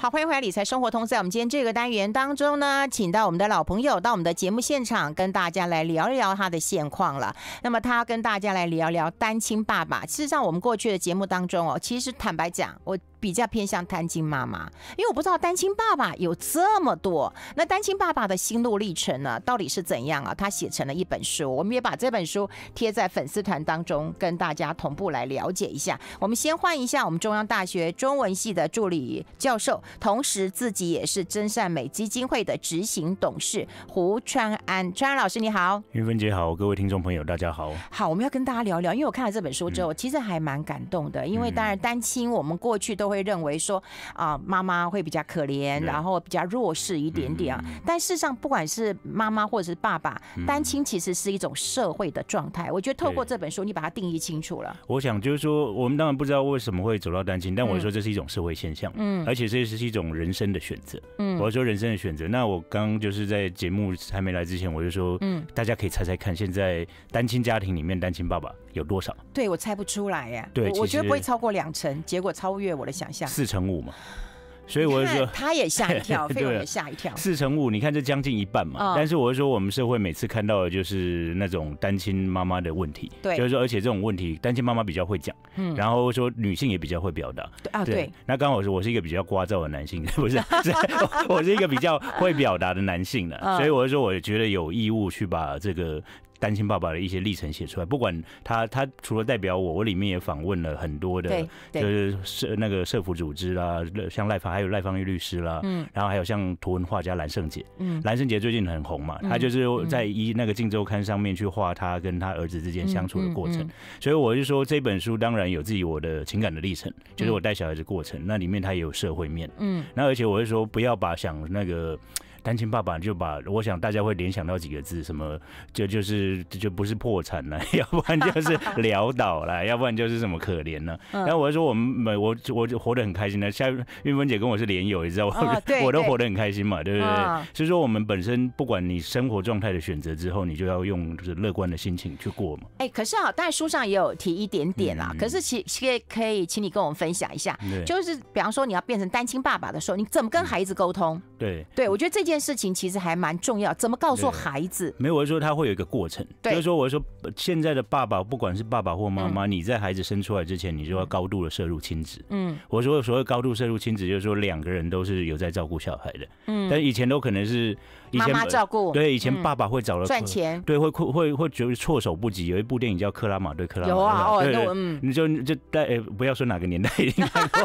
好，欢迎回来《理财生活通》。在我们今天这个单元当中呢，请到我们的老朋友到我们的节目现场，跟大家来聊一聊他的现况了。那么他跟大家来聊聊单亲爸爸。事实上，我们过去的节目当中哦，其实坦白讲，我。比较偏向单亲妈妈，因为我不知道单亲爸爸有这么多。那单亲爸爸的心路历程呢，到底是怎样啊？他写成了一本书，我们也把这本书贴在粉丝团当中，跟大家同步来了解一下。我们先换一下，我们中央大学中文系的助理教授，同时自己也是真善美基金会的执行董事胡川安。川安老师你好，云芬姐好，各位听众朋友大家好。好，我们要跟大家聊聊，因为我看了这本书之后，其实还蛮感动的。因为当然单亲，我们过去都。会认为说啊，妈妈会比较可怜，然后比较弱势一点点啊。但事实上，不管是妈妈或者是爸爸，单亲其实是一种社会的状态。我觉得透过这本书，你把它定义清楚了。我想就是说，我们当然不知道为什么会走到单亲，但我说这是一种社会现象，嗯，而且这也是一种人生的选择。嗯，我说人生的选择。那我刚就是在节目还没来之前，我就说，嗯，大家可以猜猜看，现在单亲家庭里面，单亲爸爸。有多少？对我猜不出来呀。对，我觉得不会超过两成，结果超越我的想象。四成五嘛，所以我就说，他也吓一跳，费用也吓一跳。四成五，你看这将近一半嘛。但是我是说，我们社会每次看到的就是那种单亲妈妈的问题。对，就是说，而且这种问题，单亲妈妈比较会讲。嗯。然后说女性也比较会表达。对啊，对。那刚好是我是一个比较聒噪的男性，不是？我是一个比较会表达的男性呢，所以我是说，我觉得有义务去把这个。单亲爸爸的一些历程写出来，不管他，他除了代表我，我里面也访问了很多的，就是社那个社福组织啦，像赖芳，还有赖芳玉律师啦，嗯，然后还有像图文画家蓝胜杰，嗯，蓝胜杰最近很红嘛，他就是在一那个《荆州刊》上面去画他跟他儿子之间相处的过程，所以我就说这本书当然有自己我的情感的历程，就是我带小孩子过程，那里面他也有社会面，嗯，那而且我就说不要把想那个。单亲爸爸就把，我想大家会联想到几个字，什么就就是就不是破产了，要不然就是潦倒了，要不然就是什么可怜了。然后我就说我们我我就活得很开心的，下因为文姐跟我是连友，你知道我 我都活得很开心嘛，对不对？所以说我们本身不管你生活状态的选择之后，你就要用就是乐观的心情去过嘛。哎，可是好，当然书上也有提一点点啦。可是其其实可以，请你跟我们分享一下，就是比方说你要变成单亲爸爸的时候，你怎么跟孩子沟通？对对，我觉得这件事情其实还蛮重要。怎么告诉孩子？没有，我是说他会有一个过程。对，就是说，我说现在的爸爸，不管是爸爸或妈妈，你在孩子生出来之前，你就要高度的摄入亲子。嗯，我说所谓高度摄入亲子，就是说两个人都是有在照顾小孩的。嗯，但以前都可能是。妈妈照顾对，以前爸爸会找了赚钱，对，会会会觉得措手不及。有一部电影叫《克拉玛对克拉玛》，有啊，哦，嗯，你就就带，不要说哪个年代已经看过，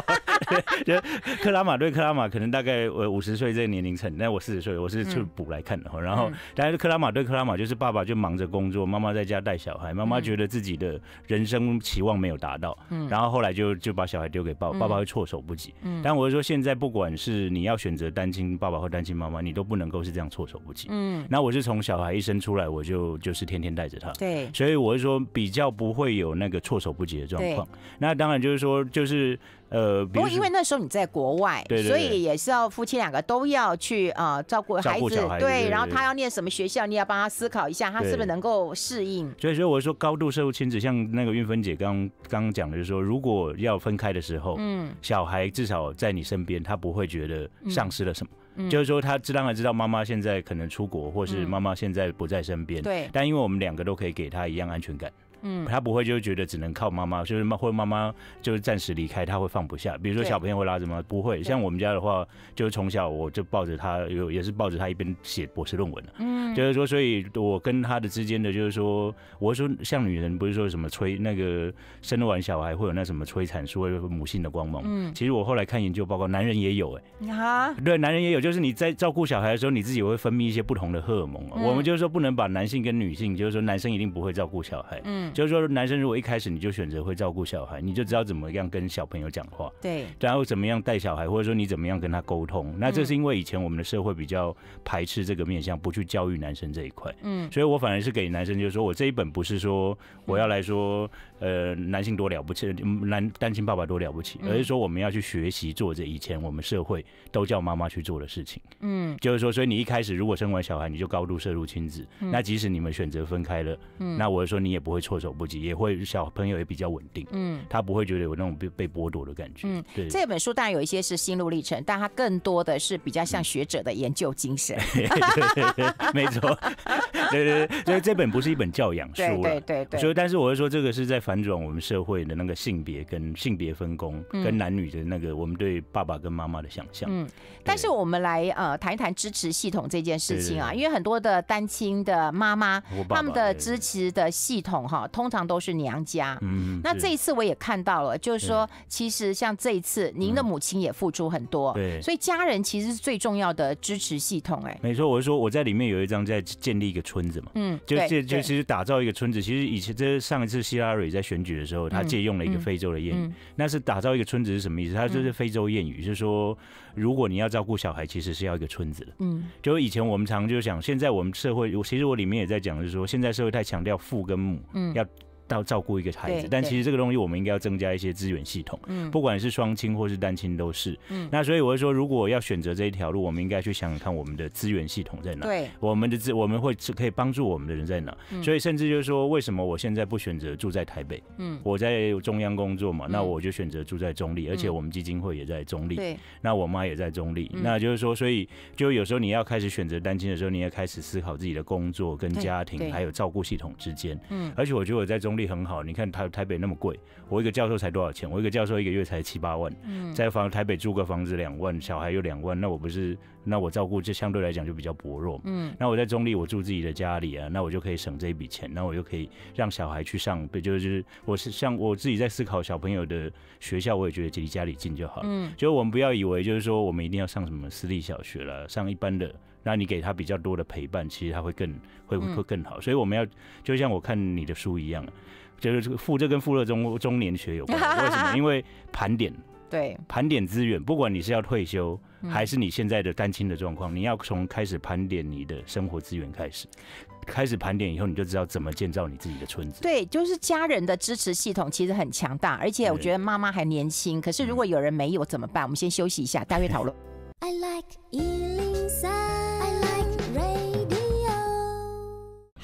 就《克拉玛对克拉玛》可能大概我五十岁这个年龄层，那我四十岁，我是去补来看的。然后，但是《克拉玛对克拉玛》就是爸爸就忙着工作，妈妈在家带小孩，妈妈觉得自己的人生期望没有达到，然后后来就就把小孩丢给爸，爸爸会措手不及。嗯，但我是说，现在不管是你要选择单亲爸爸或单亲妈妈，你都不能够是这样。措手不及。嗯，那我是从小孩一生出来，我就就是天天带着他。对，所以我是说比较不会有那个措手不及的状况。那当然就是说就是呃，不过因为那时候你在国外，所以也是要夫妻两个都要去呃照顾孩子。对，然后他要念什么学校，你要帮他思考一下，他是不是能够适应。所以所以我是说高度社会亲子，像那个运芬姐刚刚讲的，就是说如果要分开的时候，嗯，小孩至少在你身边，他不会觉得丧失了什么。就是说，他自然而然知道妈妈现在可能出国，或是妈妈现在不在身边。对，但因为我们两个都可以给他一样安全感。嗯，他不会就觉得只能靠妈妈，就是妈或者妈妈就是暂时离开，他会放不下。比如说小朋友会拉着妈，不会。像我们家的话，就是从小我就抱着他，有也是抱着他一边写博士论文嗯，就是说，所以我跟他的之间的就是说，我说像女人不是说什么催那个生完小孩会有那什么催产素，母性的光芒。嗯，其实我后来看研究报告，男人也有哎。哈？对，男人也有，就是你在照顾小孩的时候，你自己会分泌一些不同的荷尔蒙。我们就是说不能把男性跟女性，就是说男生一定不会照顾小孩。嗯。就是说，男生如果一开始你就选择会照顾小孩，你就知道怎么样跟小朋友讲话，对，然后怎么样带小孩，或者说你怎么样跟他沟通。那这是因为以前我们的社会比较排斥这个面向，不去教育男生这一块。嗯，所以我反而是给男生，就是说我这一本不是说我要来说，呃，男性多了不起，男单亲爸爸多了不起，而是说我们要去学习做这以前我们社会都叫妈妈去做的事情。嗯，就是说，所以你一开始如果生完小孩，你就高度摄入亲子，那即使你们选择分开了，嗯，那我说你也不会错。手不及，也会小朋友也比较稳定，嗯，他不会觉得有那种被被剥夺的感觉，嗯，对。这本书当然有一些是心路历程，但他更多的是比较像学者的研究精神，没错，对对对，所以这本不是一本教养书，对对对对。所以，但是我会说，这个是在反转我们社会的那个性别跟性别分工，跟男女的那个我们对爸爸跟妈妈的想象。嗯，但是我们来呃谈一谈支持系统这件事情啊，因为很多的单亲的妈妈，他们的支持的系统哈。通常都是娘家。嗯，那这一次我也看到了，就是说，其实像这一次，您的母亲也付出很多。对，所以家人其实是最重要的支持系统。哎，没错，我是说我在里面有一张在建立一个村子嘛。嗯，就这，就其实打造一个村子，其实以前这上一次希拉里在选举的时候，他借用了一个非洲的谚语，那是打造一个村子是什么意思？他就是非洲谚语，就是说。如果你要照顾小孩，其实是要一个村子的。嗯，就以前我们常就想，现在我们社会，其实我里面也在讲，就是说现在社会太强调父跟母，要。到照顾一个孩子，但其实这个东西我们应该要增加一些资源系统，不管是双亲或是单亲都是。那所以我会说，如果要选择这一条路，我们应该去想想看我们的资源系统在哪，对，我们的资我们会可以帮助我们的人在哪。所以甚至就是说，为什么我现在不选择住在台北？嗯，我在中央工作嘛，那我就选择住在中立，而且我们基金会也在中立，对、那我妈也在中立。那就是说，所以就有时候你要开始选择单亲的时候，你也开始思考自己的工作跟家庭还有照顾系统之间。嗯，而且我觉得我在中。中立很好，你看台台北那么贵，我一个教授才多少钱？我一个教授一个月才七八万，嗯，在房台北租个房子两万，小孩又两万，那我不是那我照顾就相对来讲就比较薄弱嗯，那我在中立，我住自己的家里啊，那我就可以省这一笔钱，那我就可以让小孩去上，不就是我是像我自己在思考小朋友的学校，我也觉得离家里近就好了。嗯，就我们不要以为就是说我们一定要上什么私立小学了，上一般的。那你给他比较多的陪伴，其实他会更会会更好。所以我们要就像我看你的书一样，就是富这跟富乐中中年学有关为什么？因为盘点，对，盘点资源，不管你是要退休还是你现在的单亲的状况，你要从开始盘点你的生活资源开始，开始盘点以后，你就知道怎么建造你自己的村子。对，就是家人的支持系统其实很强大，而且我觉得妈妈还年轻。可是如果有人没有怎么办？我们先休息一下，待会讨论。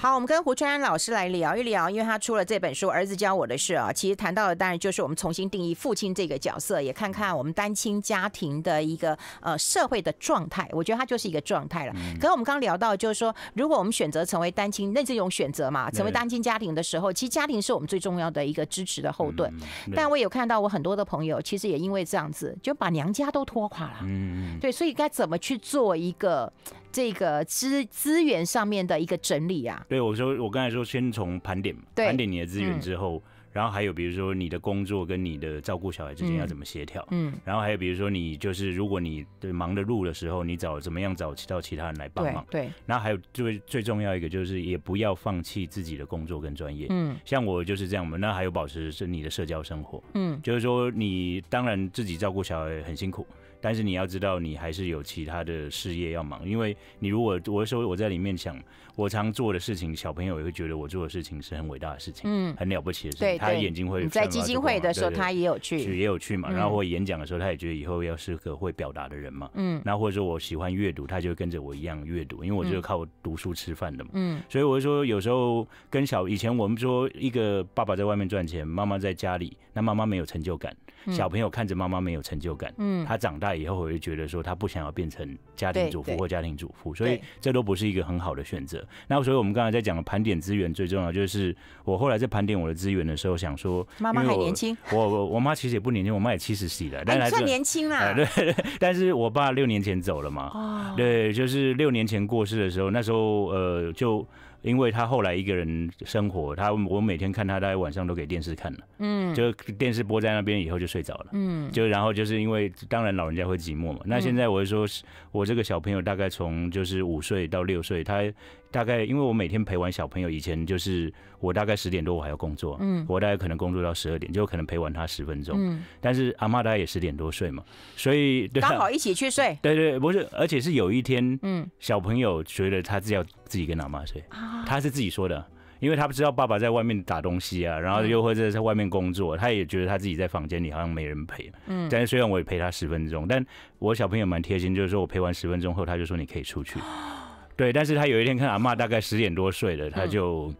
好，我们跟胡春安老师来聊一聊，因为他出了这本书《儿子教我的事》啊，其实谈到的当然就是我们重新定义父亲这个角色，也看看我们单亲家庭的一个呃社会的状态。我觉得他就是一个状态了。可是我们刚聊到，就是说，如果我们选择成为单亲，那是一种选择嘛？成为单亲家庭的时候，其实家庭是我们最重要的一个支持的后盾。但我有看到我很多的朋友，其实也因为这样子就把娘家都拖垮了。嗯。对，所以该怎么去做一个？这个资资源上面的一个整理啊，对，我说我刚才说先从盘点，盘点你的资源之后，然后还有比如说你的工作跟你的照顾小孩之间要怎么协调，嗯，然后还有比如说你就是如果你忙的路的时候，你找怎么样找到其他人来帮忙，对，那还有最最重要一个就是也不要放弃自己的工作跟专业，嗯，像我就是这样嘛，那还有保持是你的社交生活，嗯，就是说你当然自己照顾小孩很辛苦。但是你要知道，你还是有其他的事业要忙，因为你如果我说我在里面想。我常做的事情，小朋友也会觉得我做的事情是很伟大的事情，嗯，很了不起的事情。对，他眼睛会。在基金会的时候，他也有去，也有去嘛。然后或演讲的时候，他也觉得以后要是个会表达的人嘛。嗯，然后或者说我喜欢阅读，他就跟着我一样阅读，因为我就靠读书吃饭的嘛。嗯，所以我就说，有时候跟小以前我们说，一个爸爸在外面赚钱，妈妈在家里，那妈妈没有成就感，小朋友看着妈妈没有成就感，嗯，他长大以后，我就觉得说，他不想要变成家庭主妇或家庭主妇，所以这都不是一个很好的选择。那所以我们刚才在讲盘点资源最重要，就是我后来在盘点我的资源的时候，想说妈妈还年轻，我我我妈其实也不年轻，我妈也七十几了，哎，还算年轻啦。对，但是我爸六年前走了嘛，哦、对，就是六年前过世的时候，那时候呃，就因为他后来一个人生活，他我每天看他，大概晚上都给电视看了，嗯，就电视播在那边以后就睡着了，嗯，就然后就是因为当然老人家会寂寞嘛，那现在我说我这个小朋友大概从就是五岁到六岁，他。大概因为我每天陪完小朋友，以前就是我大概十点多我还要工作，嗯，我大概可能工作到十二点，就可能陪完他十分钟，嗯，但是阿妈大概也十点多睡嘛，所以 刚好一起去睡，对对，不是，而且是有一天，嗯，小朋友觉得他自己要自己跟阿妈睡，他是自己说的，因为他不知道爸爸在外面打东西啊，然后又或者在外面工作，他也觉得他自己在房间里好像没人陪，嗯，但是虽然我也陪他十分钟，但我小朋友蛮贴心，就是说我陪完十分钟后，他就说你可以出去。对，但是他有一天看阿妈大概十点多睡了，他就。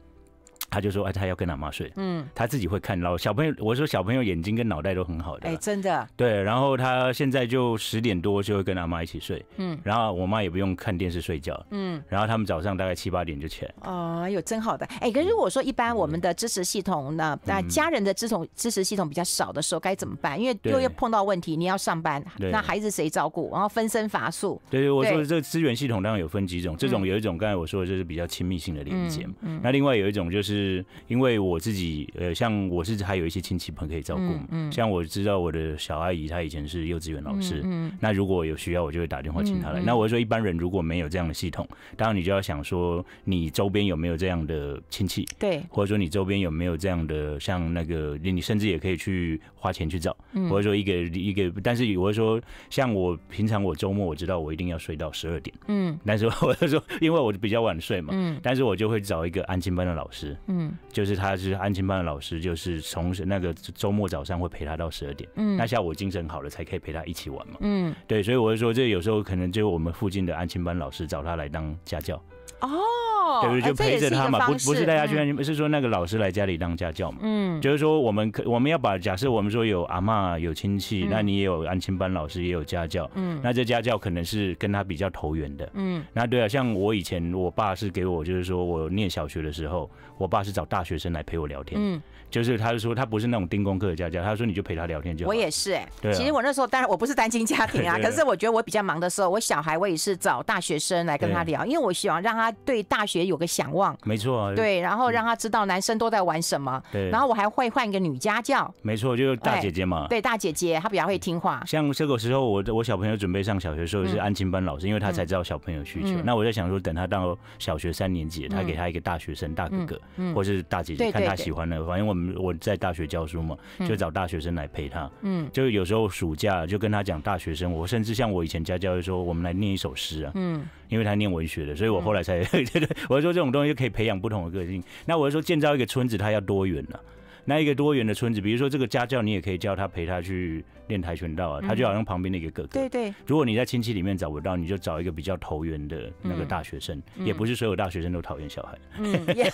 他就说：“哎，他要跟他妈睡，嗯，他自己会看。到小朋友，我说小朋友眼睛跟脑袋都很好的，哎，真的，对。然后他现在就十点多就会跟阿妈一起睡，嗯，然后我妈也不用看电视睡觉，嗯，然后他们早上大概七八点就起来。哦，有真好的，哎，可是如果说一般我们的支持系统，呢，那家人的支持支持系统比较少的时候该怎么办？因为又要碰到问题，你要上班，那孩子谁照顾？然后分身乏术。对，我说这个资源系统当然有分几种，这种有一种刚才我说的就是比较亲密性的连接嘛，那另外有一种就是。是因为我自己，呃，像我是还有一些亲戚朋友可以照顾嘛。嗯。像我知道我的小阿姨，她以前是幼稚园老师。嗯。那如果有需要，我就会打电话请她来。那我说一般人如果没有这样的系统，当然你就要想说，你周边有没有这样的亲戚？对。或者说你周边有没有这样的，像那个你甚至也可以去花钱去找，或者说一个一个，但是我会说，像我平常我周末我知道我一定要睡到十二点。嗯。但是我说，因为我比较晚睡嘛。嗯。但是我就会找一个安静班的老师。嗯，就是他，是安亲班的老师，就是从那个周末早上会陪他到十二点。嗯，那下午精神好了，才可以陪他一起玩嘛。嗯，对，所以我就说，这有时候可能就我们附近的安亲班老师找他来当家教。哦，对对，就陪着他嘛，不不是大家去，是说那个老师来家里当家教嘛。嗯，就是说我们可我们要把假设我们说有阿妈有亲戚，那你也有安亲班老师也有家教，嗯，那这家教可能是跟他比较投缘的，嗯，那对啊，像我以前我爸是给我就是说我念小学的时候，我爸是找大学生来陪我聊天，嗯，就是他就说他不是那种盯功课的家教，他说你就陪他聊天就好。我也是哎，其实我那时候当然我不是单亲家庭 啊，可是我觉得我比较忙的时候，我小孩我也是找大学生来跟他聊，因为我希望让他。对大学有个向往，没错。对，然后让他知道男生都在玩什么。对，然后我还会换一个女家教，没错，就是大姐姐嘛。对，大姐姐她比较会听话。像这个时候，我我小朋友准备上小学的时候是安亲班老师，因为他才知道小朋友需求。那我在想说，等他到小学三年级，他给他一个大学生大哥哥，或是大姐姐，看他喜欢的。反正我们我在大学教书嘛，就找大学生来陪他。嗯，就有时候暑假就跟他讲大学生。我甚至像我以前家教就说，我们来念一首诗啊。嗯。因为他念文学的，所以我后来才觉 得，我说这种东西就可以培养不同的个性。那我说建造一个村子，它要多元啊。那一个多元的村子，比如说这个家教，你也可以叫他陪他去练跆拳道啊。他就好像旁边的一个哥哥。对对。如果你在亲戚里面找不到，你就找一个比较投缘的那个大学生。也不是所有大学生都讨厌小孩。嗯，也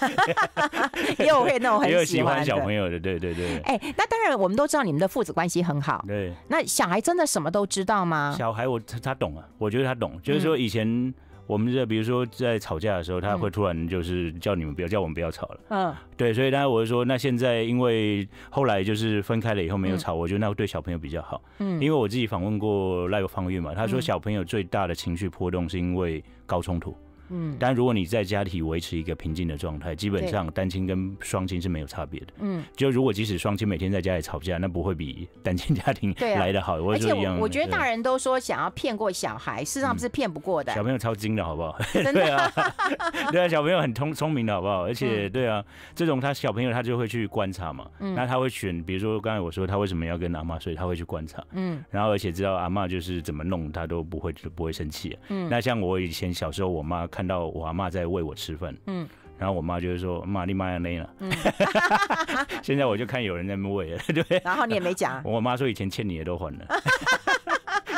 有会那种很 喜欢小朋友的，对对对。哎，那当然我们都知道你们的父子关系很好。对。那小孩真的什么都知道吗？小孩我他他懂啊，我觉得他懂，就是说以前。我们在比如说在吵架的时候，他会突然就是叫你们不要叫我们不要吵了。嗯，对，所以当然我就说，那现在因为后来就是分开了以后没有吵，我觉得那对小朋友比较好。嗯，因为我自己访问过赖有方玉嘛，他说小朋友最大的情绪波动是因为高冲突。嗯，但如果你在家庭维持一个平静的状态，基本上单亲跟双亲是没有差别的。嗯，就如果即使双亲每天在家里吵架，那不会比单亲家庭来的好。而且我觉得大人都说想要骗过小孩，事实上是骗不过的。小朋友超精的，好不好？真的啊，对啊，小朋友很聪聪明的，好不好？而且对啊，这种他小朋友他就会去观察嘛，那他会选，比如说刚才我说他为什么要跟阿妈所以他会去观察，嗯，然后而且知道阿妈就是怎么弄，他都不会不会生气。嗯，那像我以前小时候，我妈。看到我阿妈在喂我吃饭，嗯，然后我妈就是说：“妈，你妈要累了。”嗯，现在我就看有人在那喂，了，对。然后你也没讲。我妈说：“以前欠你的都还了。”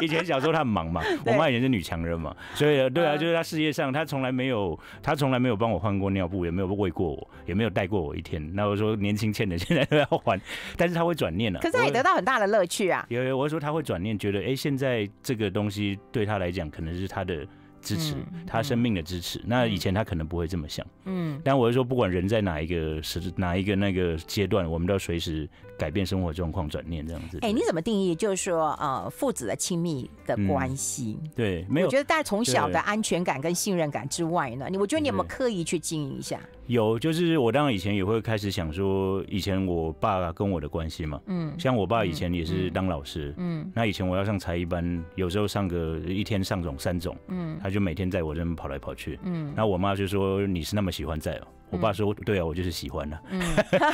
以前小时候她很忙嘛，我妈以前是女强人嘛，所以对啊，就是她事业上，她从来没有，她从来没有帮我换过尿布，也没有喂过我，也没有带过我一天。那我说年轻欠的现在都要还，但是她会转念了。可是也得到很大的乐趣啊！有有，我说她会转念，觉得哎，现在这个东西对她来讲，可能是她的。支持他生命的支持，那以前他可能不会这么想，嗯。但我是说，不管人在哪一个时、哪一个那个阶段，我们都要随时改变生活状况、转念这样子。哎，你怎么定义？就是说，呃，父子的亲密的关系，对，没有。我觉得大家从小的安全感跟信任感之外呢，你我觉得你有没有刻意去经营一下？有，就是我当然以前也会开始想说，以前我爸跟我的关系嘛，嗯，像我爸以前也是当老师，嗯，那以前我要上才艺班，有时候上个一天上种三种，嗯。就每天在我这边跑来跑去，嗯，然后我妈就说：“你是那么喜欢在。”我爸说：“对啊，我就是喜欢了。”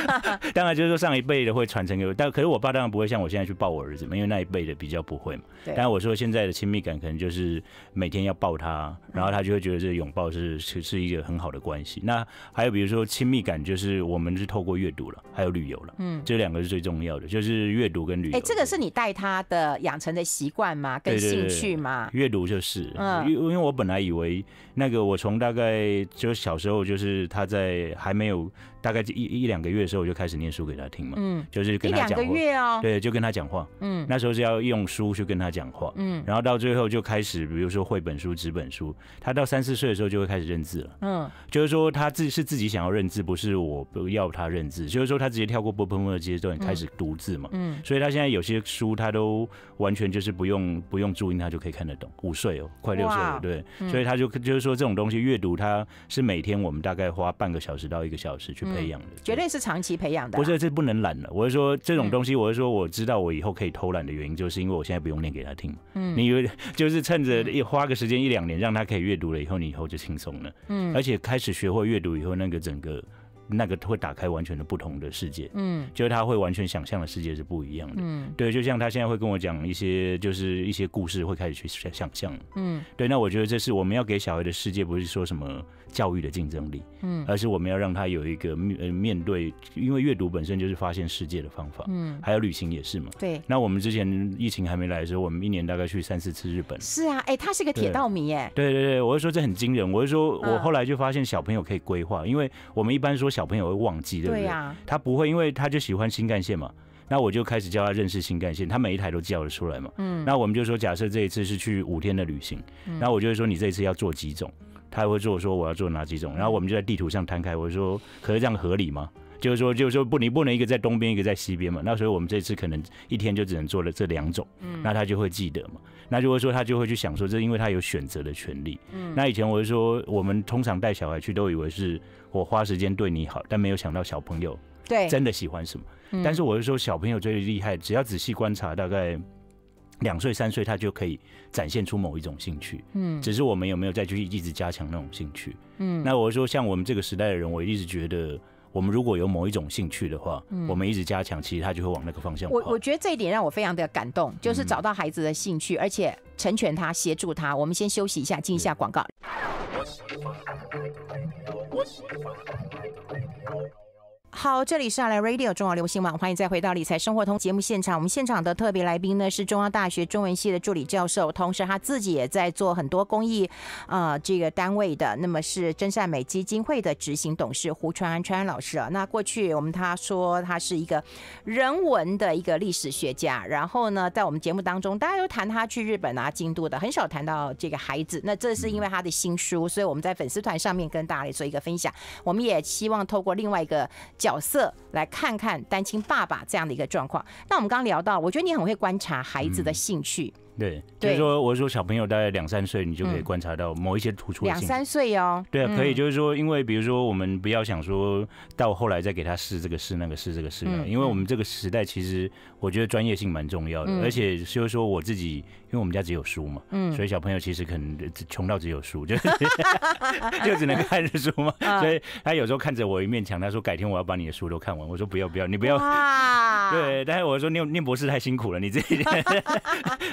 当然就是说上一辈的会传承给我，但可是我爸当然不会像我现在去抱我儿子嘛，因为那一辈的比较不会嘛。但然我说现在的亲密感可能就是每天要抱他，然后他就会觉得这个拥抱是是是一个很好的关系。那还有比如说亲密感就是我们是透过阅读了，还有旅游了，嗯，这两个是最重要的，就是阅读跟旅。哎，这个是你带他的养成的习惯吗？跟兴趣吗？阅读就是，嗯，因为因为我本来以为那个我从大概就小时候就是他在。在还没有大概一一两个月的时候，我就开始念书给他听嘛，嗯，就是跟他讲，一两个月哦，对，就跟他讲话，嗯，那时候是要用书去跟他讲话，嗯，然后到最后就开始，比如说绘本书、纸本书，他到三四岁的时候就会开始认字了，嗯，就是说他自是自己想要认字，不是我不要他认字，就是说他直接跳过波波啵的阶段，开始读字嘛，嗯，所以他现在有些书他都完全就是不用不用注音，他就可以看得懂，五岁哦，快六岁了，对，所以他就就是说这种东西阅读，他是每天我们大概花半。个小时到一个小时去培养的，绝对是长期培养的。不是，这不能懒的。我是说，这种东西，我是说，我知道我以后可以偷懒的原因，就是因为我现在不用念给他听。嗯，你以为就是趁着一花个时间一两年，让他可以阅读了以后，你以后就轻松了。嗯，而且开始学会阅读以后，那个整个。那个会打开完全的不同的世界，嗯，就是他会完全想象的世界是不一样的，嗯，对，就像他现在会跟我讲一些，就是一些故事，会开始去想象，嗯，对，那我觉得这是我们要给小孩的世界，不是说什么教育的竞争力，嗯，而是我们要让他有一个面面对，因为阅读本身就是发现世界的方法，嗯，还有旅行也是嘛，对，那我们之前疫情还没来的时候，我们一年大概去三四次日本，是啊，哎，他是个铁道迷，哎，对对对，我就说这很惊人，我就说我后来就发现小朋友可以规划，因为我们一般说。小朋友会忘记，对不对？他不会，因为他就喜欢新干线嘛。那我就开始教他认识新干线，他每一台都叫得出来嘛。嗯，那我们就说，假设这一次是去五天的旅行，那我就会说你这一次要做几种，他还会做，说我要做哪几种。然后我们就在地图上摊开，我说，可是这样合理吗？就是说，就是说，不，你不能一个在东边，一个在西边嘛。那所以我们这次可能一天就只能做了这两种，嗯，那他就会记得嘛。那就会说，他就会去想说，这因为他有选择的权利，嗯。那以前我是说，我们通常带小孩去，都以为是我花时间对你好，但没有想到小朋友对真的喜欢什么。但是我是说，小朋友最厉害，只要仔细观察，大概两岁三岁，他就可以展现出某一种兴趣，嗯。只是我们有没有再去一直加强那种兴趣，嗯。那我说，像我们这个时代的人，我一直觉得。我们如果有某一种兴趣的话，我们一直加强，其实他就会往那个方向。我我觉得这一点让我非常的感动，就是找到孩子的兴趣，而且成全他、协助他。我们先休息一下，进一下广告。好，这里是阿莱 Radio 中央流行网，欢迎再回到理财生活通节目现场。我们现场的特别来宾呢是中央大学中文系的助理教授，同时他自己也在做很多公益，呃，这个单位的，那么是真善美基金会的执行董事胡川安川老师啊。那过去我们他说他是一个人文的一个历史学家，然后呢，在我们节目当中，大家都谈他去日本啊、京都的，很少谈到这个孩子。那这是因为他的新书，所以我们在粉丝团上面跟大家来做一个分享。我们也希望透过另外一个。角色来看看单亲爸爸这样的一个状况。那我们刚刚聊到，我觉得你很会观察孩子的兴趣。对，就是说，我说小朋友大概两三岁，你就可以观察到某一些突出性。两三岁哦。对啊，可以，就是说，因为比如说，我们不要想说到后来再给他试这个试那个试这个试那个，因为我们这个时代其实我觉得专业性蛮重要的，而且就是说我自己，因为我们家只有书嘛，嗯，所以小朋友其实可能穷到只有书，就就只能看着书嘛。所以他有时候看着我一面墙，他说改天我要把你的书都看完。我说不要不要，你不要。对，但是我说念念博士太辛苦了，你自己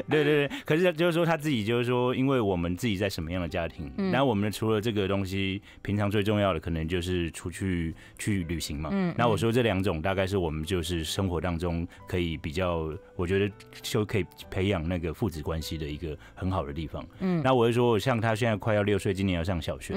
对对。对，可是他就是说他自己就是说，因为我们自己在什么样的家庭，那我们除了这个东西，平常最重要的可能就是出去去旅行嘛。那我说这两种大概是我们就是生活当中可以比较，我觉得就可以培养那个父子关系的一个很好的地方。那我是说，像他现在快要六岁，今年要上小学。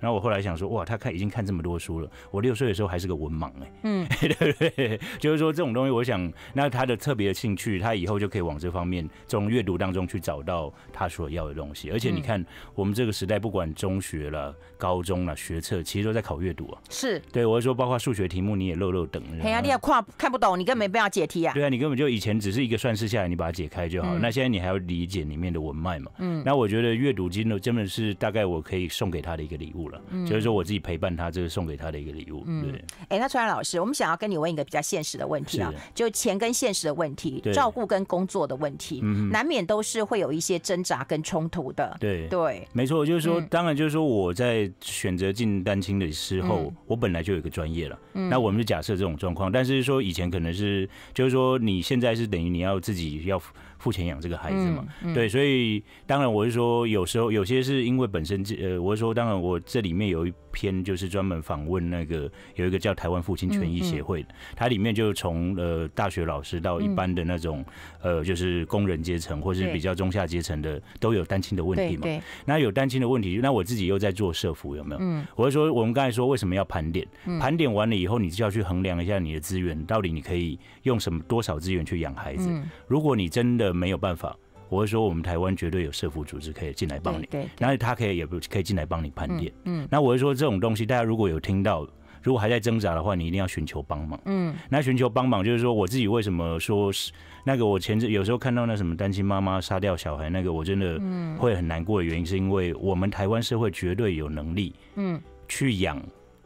然后我后来想说，哇，他看已经看这么多书了。我六岁的时候还是个文盲哎，嗯，对对？就是说这种东西，我想，那他的特别的兴趣，他以后就可以往这方面从阅读当中去找到他所要的东西。而且你看，我们这个时代，不管中学了、高中了，学测其实都在考阅读啊。是，对，我是说，包括数学题目你也漏漏等，哎呀，你也跨看不懂，你本没办法解题啊。对啊，你根本就以前只是一个算式下来，你把它解开就好。那现在你还要理解里面的文脉嘛？嗯，那我觉得阅读经呢，真的是大概我可以送给他的一个礼物。就是说，我自己陪伴他，这是送给他的一个礼物。对，哎，那川然老师，我们想要跟你问一个比较现实的问题啊，就钱跟现实的问题，照顾跟工作的问题，难免都是会有一些挣扎跟冲突的。对对，没错，就是说，当然就是说，我在选择进单亲的时候，我本来就有一个专业了。那我们就假设这种状况，但是说以前可能是，就是说你现在是等于你要自己要。付钱养这个孩子嘛？对，所以当然我是说，有时候有些是因为本身这呃，我是说，当然我这里面有一篇就是专门访问那个有一个叫台湾父亲权益协会的，它里面就从呃大学老师到一般的那种呃就是工人阶层或是比较中下阶层的都有单亲的问题嘛。那有单亲的问题，那我自己又在做社福，有没有？嗯，我是说，我们刚才说为什么要盘点？盘点完了以后，你就要去衡量一下你的资源，到底你可以用什么多少资源去养孩子？如果你真的。没有办法，我会说我们台湾绝对有社福组织可以进来帮你，对，然后他可以也不可以进来帮你判定，嗯，那我会说这种东西，大家如果有听到，如果还在挣扎的话，你一定要寻求帮忙，嗯，那寻求帮忙就是说我自己为什么说是那个我前阵有时候看到那什么单亲妈妈杀掉小孩，那个我真的会很难过的原因，是因为我们台湾社会绝对有能力，嗯，去养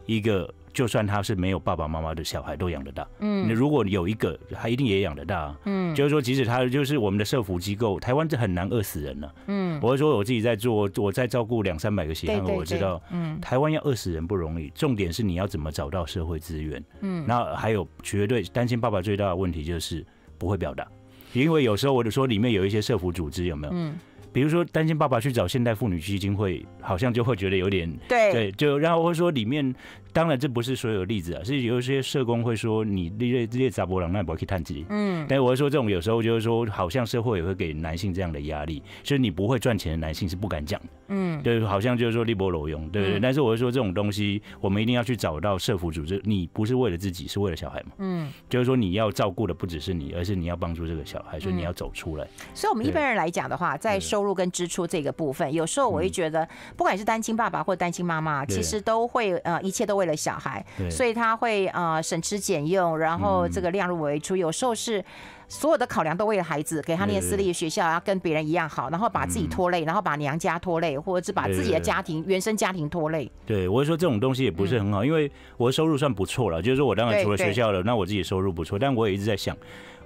一个。就算他是没有爸爸妈妈的小孩，都养得到。嗯，那如果有一个，他一定也养得到。嗯，就是说，即使他就是我们的社福机构，台湾是很难饿死人了。嗯，我是说我自己在做，我在照顾两三百个小孩，我知道，嗯，台湾要饿死人不容易。重点是你要怎么找到社会资源。嗯，那还有绝对担心爸爸最大的问题就是不会表达，因为有时候我就说里面有一些社福组织有没有？嗯，比如说担心爸爸去找现代妇女基金会，好像就会觉得有点对对，就然后会说里面。当然，这不是所有例子啊，是有一些社工会说你列列杂波郎，那不可以探己。嗯，但是我会说这种有时候就是说，好像社会也会给男性这样的压力，就是你不会赚钱的男性是不敢讲嗯，对，好像就是说立波罗用，对对。但是我会说这种东西，我们一定要去找到社福组织，你不是为了自己，是为了小孩嘛。嗯，就是说你要照顾的不只是你，而是你要帮助这个小孩，所以你要走出来。所以，我们一般人来讲的话，在收入跟支出这个部分，有时候我会觉得，不管是单亲爸爸或单亲妈妈，其实都会呃，一切都会。为了小孩，所以他会呃省吃俭用，然后这个量入为出。有时候是所有的考量都为了孩子，给他念私立学校要跟别人一样好，然后把自己拖累，然后把娘家拖累，或者是把自己的家庭原生家庭拖累。对，我是说这种东西也不是很好，因为我的收入算不错了，就是说我当然除了学校了，那我自己收入不错，但我也一直在想，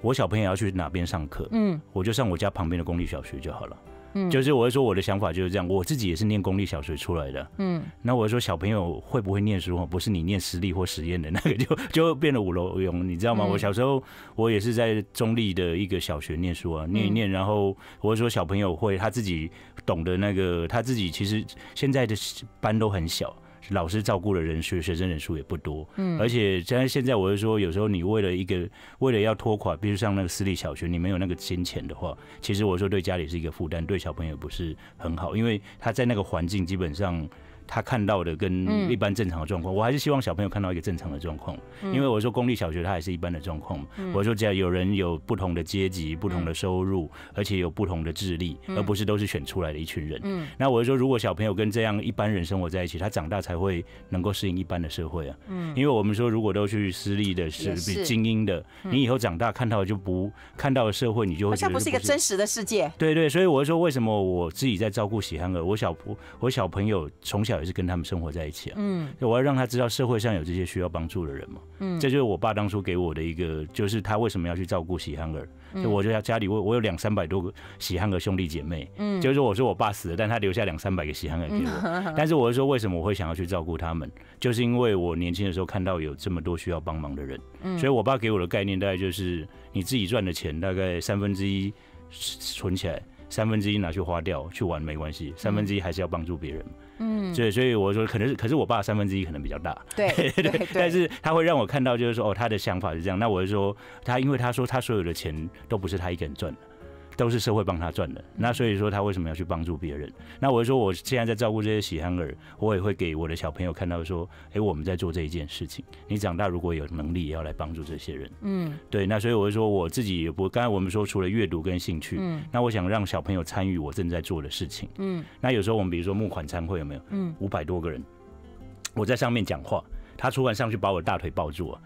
我小朋友要去哪边上课？嗯，我就上我家旁边的公立小学就好了。就是我会说，我的想法就是这样，我自己也是念公立小学出来的。嗯，那我说小朋友会不会念书？不是你念实力或实验的 那个，就就变了五楼勇，你知道吗？我小时候我也是在中立的一个小学念书啊，念一念，然后我会说小朋友会他自己懂得那个，他自己其实现在的班都很小。老师照顾的人数，学生人数也不多。嗯，而且像现在，我是说，有时候你为了一个，为了要拖垮，比如像那个私立小学，你没有那个金钱的话，其实我说对家里是一个负担，对小朋友不是很好，因为他在那个环境基本上。他看到的跟一般正常的状况，我还是希望小朋友看到一个正常的状况。因为我说公立小学它还是一般的状况。我说只要有人有不同的阶级、不同的收入，而且有不同的智力，而不是都是选出来的一群人。那我说如果小朋友跟这样一般人生活在一起，他长大才会能够适应一般的社会啊。因为我们说如果都去私立的是比精英的，你以后长大看到就不看到的社会，你就会好像不是一个真实的世界。对对，所以我说为什么我自己在照顾喜憨儿，我小我小朋友从小。也是跟他们生活在一起啊。嗯，我要让他知道社会上有这些需要帮助的人嘛。嗯，这就是我爸当初给我的一个，就是他为什么要去照顾喜憨儿。嗯，我就要家里我我有两三百多个喜憨儿兄弟姐妹。嗯，就是说我说我爸死了，但他留下两三百个喜憨儿给我。但是我说为什么我会想要去照顾他们？就是因为我年轻的时候看到有这么多需要帮忙的人。嗯，所以我爸给我的概念大概就是你自己赚的钱大概三分之一存起来。三分之一拿去花掉去玩没关系，三分之一还是要帮助别人。嗯，所以所以我说可能是，可是我爸三分之一可能比较大。对 对对，但是他会让我看到就是说，哦，他的想法是这样。那我就说，他因为他说他所有的钱都不是他一个人赚的。都是社会帮他赚的，那所以说他为什么要去帮助别人？那我说我现在在照顾这些喜憨儿，我也会给我的小朋友看到说，哎，我们在做这一件事情。你长大如果有能力，也要来帮助这些人。嗯，对。那所以我会说我自己，也不，刚才我们说除了阅读跟兴趣，嗯，那我想让小朋友参与我正在做的事情。嗯，那有时候我们比如说募款餐会，有没有？嗯，五百多个人，我在上面讲话，他突然上去把我大腿抱住。啊，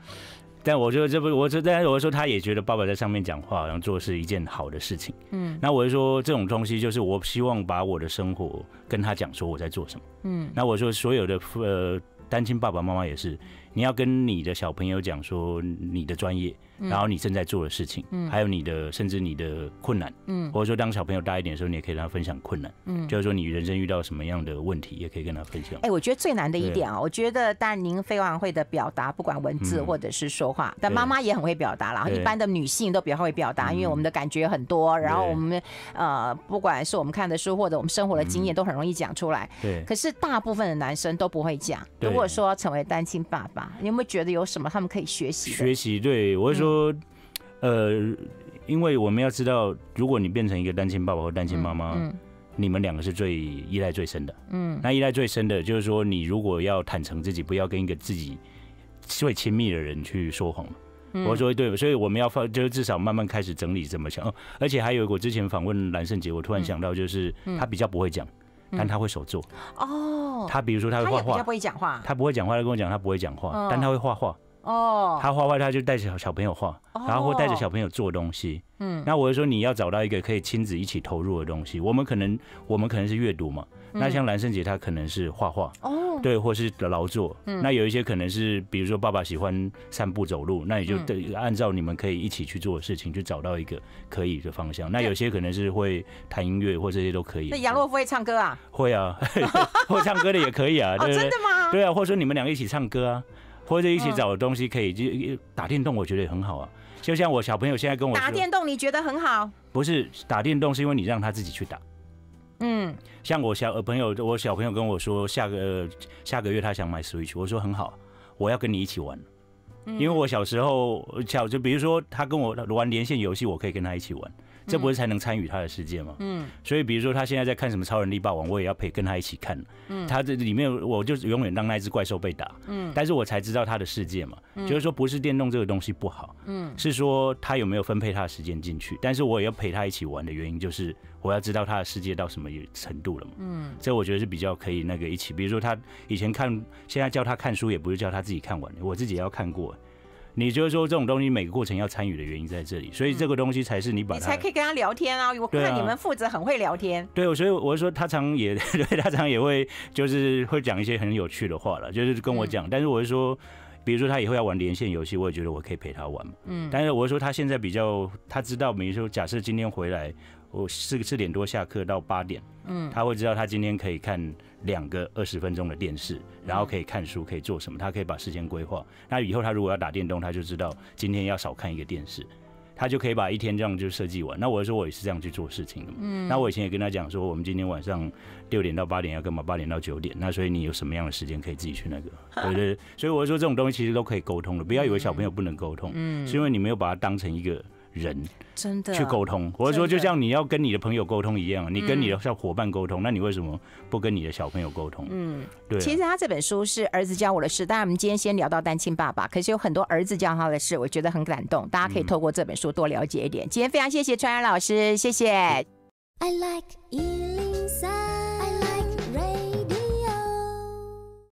但我觉得这不，我这但是我说，他也觉得爸爸在上面讲话，好像做是一件好的事情。嗯，那我就说这种东西就是，我希望把我的生活跟他讲，说我在做什么。嗯，那我说所有的呃单亲爸爸妈妈也是。你要跟你的小朋友讲说你的专业，然后你正在做的事情，还有你的甚至你的困难，或者说当小朋友大一点的时候，你也可以跟他分享困难，就是说你人生遇到什么样的问题，也可以跟他分享。哎，我觉得最难的一点啊，我觉得当然您非常会的表达，不管文字或者是说话，但妈妈也很会表达啦。一般的女性都比较会表达，因为我们的感觉很多，然后我们呃不管是我们看的书或者我们生活的经验都很容易讲出来。对。可是大部分的男生都不会讲。如果说成为单亲爸爸，你有没有觉得有什么他们可以学习？学习对，我说，呃，因为我们要知道，如果你变成一个单亲爸爸或单亲妈妈，你们两个是最依赖最深的。嗯，那依赖最深的就是说，你如果要坦诚自己，不要跟一个自己最亲密的人去说谎。我说对，所以我们要放，就是至少慢慢开始整理怎么想？而且还有，我之前访问蓝圣杰，我突然想到，就是他比较不会讲。但他会手做哦，他比如说他会画画，他不会讲话，他不会讲话，他跟我讲他不会讲话，但他会画画哦，他画画他就带着小朋友画，然后或带着小朋友做东西，嗯，那我就说你要找到一个可以亲子一起投入的东西，我们可能我们可能是阅读嘛。那像兰生姐，她可能是画画，哦，对，或是劳作。那有一些可能是，比如说爸爸喜欢散步走路，那你就得按照你们可以一起去做的事情，去找到一个可以的方向。那有些可能是会弹音乐或这些都可以。那杨若夫会唱歌啊？会啊，会 唱歌的也可以啊，对不对？真的吗？对啊，或者说你们两个一起唱歌啊，或者一起找东西可以就打电动，我觉得也很好啊。就像我小朋友现在跟我打电动，你觉得很好？不是打电动，是因为你让他自己去打。嗯，像我小呃朋友，我小朋友跟我说，下个下个月他想买 Switch，我说很好，我要跟你一起玩，嗯、因为我小时候小就比如说他跟我玩连线游戏，我可以跟他一起玩，这不是才能参与他的世界嘛？嗯，所以比如说他现在在看什么超人力霸王，我也要陪跟他一起看，嗯，他这里面我就永远让那只怪兽被打，嗯，但是我才知道他的世界嘛，就是说不是电动这个东西不好，嗯，是说他有没有分配他的时间进去，但是我也要陪他一起玩的原因就是。我要知道他的世界到什么程度了嘛？嗯，这我觉得是比较可以那个一起，比如说他以前看，现在叫他看书，也不是叫他自己看完，我自己要看过。你就是说这种东西每个过程要参与的原因在这里，所以这个东西才是你把，你才可以跟他聊天啊！我看你们父子很会聊天。对，所以我是说他常也，对，他常也会就是会讲一些很有趣的话了，就是跟我讲。但是我是说，比如说他以后要玩连线游戏，我也觉得我可以陪他玩嘛。嗯，但是我是说他现在比较，他知道，比如说假设今天回来。我四四点多下课到八点，嗯，他会知道他今天可以看两个二十分钟的电视，然后可以看书，可以做什么，他可以把时间规划。那以后他如果要打电动，他就知道今天要少看一个电视，他就可以把一天这样就设计完。那我说我也是这样去做事情的嘛，嗯，那我以前也跟他讲说，我们今天晚上六点到八点要干嘛，八点到九点，那所以你有什么样的时间可以自己去那个，对对？所以我说这种东西其实都可以沟通的，不要以为小朋友不能沟通，嗯，是因为你没有把它当成一个。人真的去沟通，或者说就像你要跟你的朋友沟通一样，你跟你的小伙伴沟通，那你为什么不跟你的小朋友沟通？嗯，对。其实他这本书是儿子教我的事，当然我们今天先聊到单亲爸爸，可是有很多儿子教他的事，我觉得很感动，大家可以透过这本书多了解一点。今天非常谢谢川儿老师，谢谢。